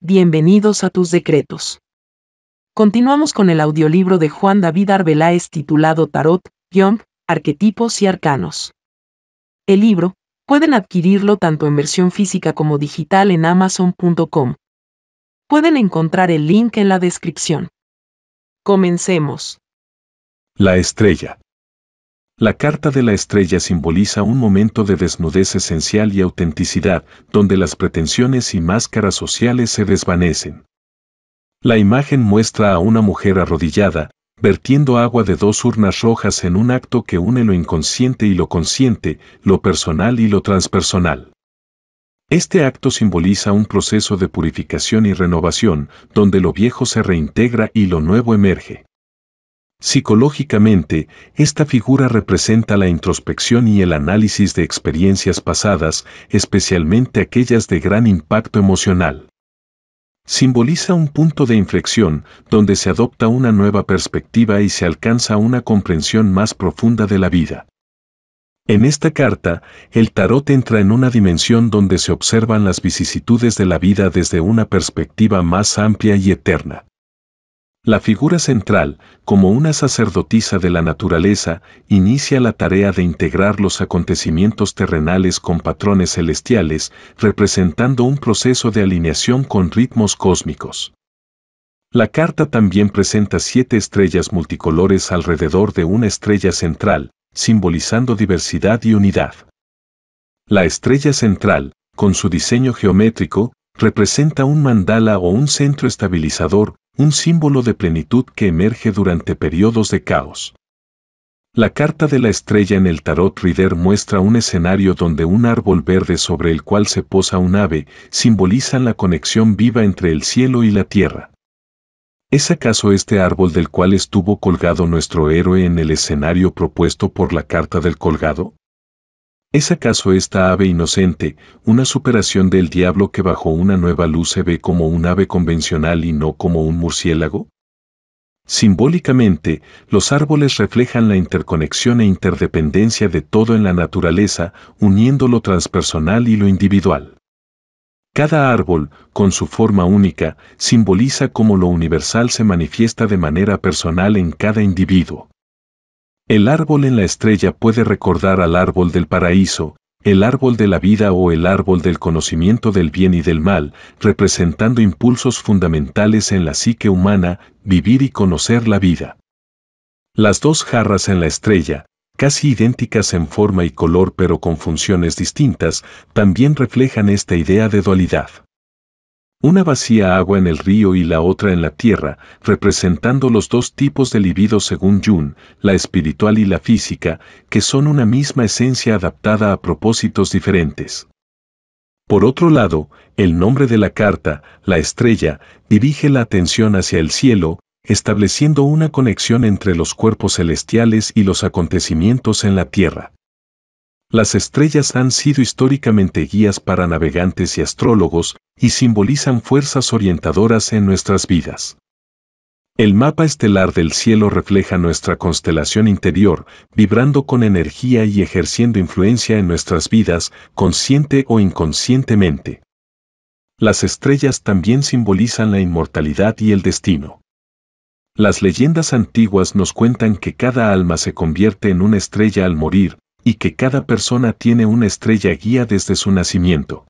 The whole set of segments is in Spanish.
Bienvenidos a tus decretos. Continuamos con el audiolibro de Juan David Arbeláez titulado Tarot, Young, Arquetipos y Arcanos. El libro, pueden adquirirlo tanto en versión física como digital en amazon.com. Pueden encontrar el link en la descripción. Comencemos. La estrella. La carta de la estrella simboliza un momento de desnudez esencial y autenticidad, donde las pretensiones y máscaras sociales se desvanecen. La imagen muestra a una mujer arrodillada, vertiendo agua de dos urnas rojas en un acto que une lo inconsciente y lo consciente, lo personal y lo transpersonal. Este acto simboliza un proceso de purificación y renovación, donde lo viejo se reintegra y lo nuevo emerge. Psicológicamente, esta figura representa la introspección y el análisis de experiencias pasadas, especialmente aquellas de gran impacto emocional. Simboliza un punto de inflexión donde se adopta una nueva perspectiva y se alcanza una comprensión más profunda de la vida. En esta carta, el tarot entra en una dimensión donde se observan las vicisitudes de la vida desde una perspectiva más amplia y eterna. La figura central, como una sacerdotisa de la naturaleza, inicia la tarea de integrar los acontecimientos terrenales con patrones celestiales, representando un proceso de alineación con ritmos cósmicos. La carta también presenta siete estrellas multicolores alrededor de una estrella central, simbolizando diversidad y unidad. La estrella central, con su diseño geométrico, representa un mandala o un centro estabilizador, un símbolo de plenitud que emerge durante periodos de caos. La carta de la estrella en el tarot reader muestra un escenario donde un árbol verde sobre el cual se posa un ave simboliza la conexión viva entre el cielo y la tierra. ¿Es acaso este árbol del cual estuvo colgado nuestro héroe en el escenario propuesto por la carta del colgado? ¿Es acaso esta ave inocente, una superación del diablo que bajo una nueva luz se ve como un ave convencional y no como un murciélago? Simbólicamente, los árboles reflejan la interconexión e interdependencia de todo en la naturaleza, uniendo lo transpersonal y lo individual. Cada árbol, con su forma única, simboliza cómo lo universal se manifiesta de manera personal en cada individuo. El árbol en la estrella puede recordar al árbol del paraíso, el árbol de la vida o el árbol del conocimiento del bien y del mal, representando impulsos fundamentales en la psique humana, vivir y conocer la vida. Las dos jarras en la estrella, casi idénticas en forma y color pero con funciones distintas, también reflejan esta idea de dualidad. Una vacía agua en el río y la otra en la tierra, representando los dos tipos de libido según Jung, la espiritual y la física, que son una misma esencia adaptada a propósitos diferentes. Por otro lado, el nombre de la carta, la estrella, dirige la atención hacia el cielo, estableciendo una conexión entre los cuerpos celestiales y los acontecimientos en la tierra. Las estrellas han sido históricamente guías para navegantes y astrólogos y simbolizan fuerzas orientadoras en nuestras vidas. El mapa estelar del cielo refleja nuestra constelación interior, vibrando con energía y ejerciendo influencia en nuestras vidas, consciente o inconscientemente. Las estrellas también simbolizan la inmortalidad y el destino. Las leyendas antiguas nos cuentan que cada alma se convierte en una estrella al morir, y que cada persona tiene una estrella guía desde su nacimiento.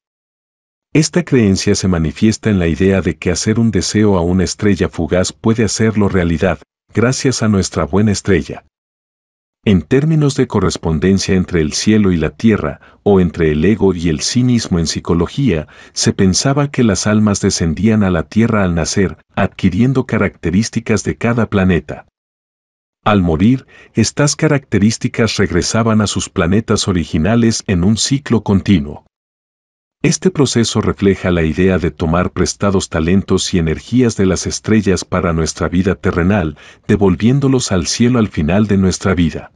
Esta creencia se manifiesta en la idea de que hacer un deseo a una estrella fugaz puede hacerlo realidad, gracias a nuestra buena estrella. En términos de correspondencia entre el cielo y la tierra, o entre el ego y el cinismo en psicología, se pensaba que las almas descendían a la tierra al nacer, adquiriendo características de cada planeta. Al morir, estas características regresaban a sus planetas originales en un ciclo continuo. Este proceso refleja la idea de tomar prestados talentos y energías de las estrellas para nuestra vida terrenal, devolviéndolos al cielo al final de nuestra vida.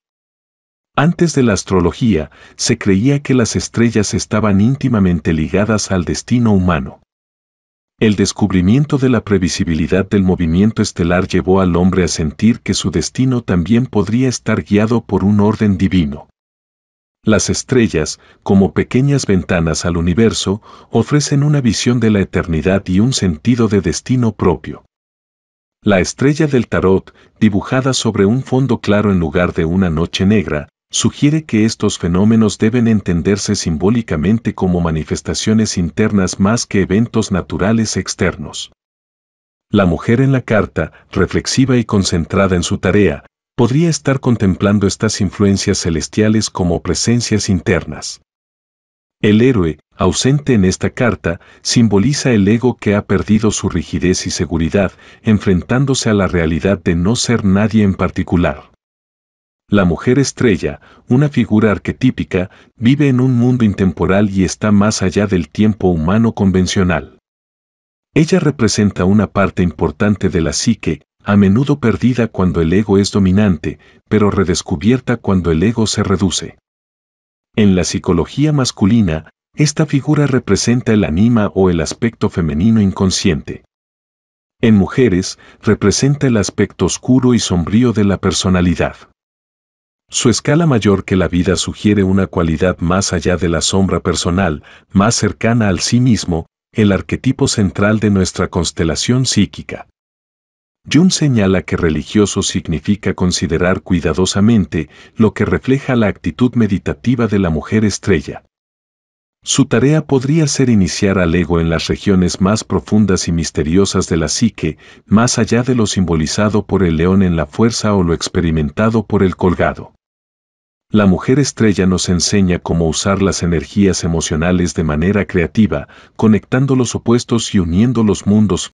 Antes de la astrología, se creía que las estrellas estaban íntimamente ligadas al destino humano. El descubrimiento de la previsibilidad del movimiento estelar llevó al hombre a sentir que su destino también podría estar guiado por un orden divino. Las estrellas, como pequeñas ventanas al universo, ofrecen una visión de la eternidad y un sentido de destino propio. La estrella del tarot, dibujada sobre un fondo claro en lugar de una noche negra, sugiere que estos fenómenos deben entenderse simbólicamente como manifestaciones internas más que eventos naturales externos. La mujer en la carta, reflexiva y concentrada en su tarea, podría estar contemplando estas influencias celestiales como presencias internas. El héroe, ausente en esta carta, simboliza el ego que ha perdido su rigidez y seguridad, enfrentándose a la realidad de no ser nadie en particular. La mujer estrella, una figura arquetípica, vive en un mundo intemporal y está más allá del tiempo humano convencional. Ella representa una parte importante de la psique, a menudo perdida cuando el ego es dominante, pero redescubierta cuando el ego se reduce. En la psicología masculina, esta figura representa el anima o el aspecto femenino inconsciente. En mujeres, representa el aspecto oscuro y sombrío de la personalidad. Su escala mayor que la vida sugiere una cualidad más allá de la sombra personal, más cercana al sí mismo, el arquetipo central de nuestra constelación psíquica. Jung señala que religioso significa considerar cuidadosamente lo que refleja la actitud meditativa de la mujer estrella. Su tarea podría ser iniciar al ego en las regiones más profundas y misteriosas de la psique, más allá de lo simbolizado por el león en la fuerza o lo experimentado por el colgado. La mujer estrella nos enseña cómo usar las energías emocionales de manera creativa, conectando los opuestos y uniendo los mundos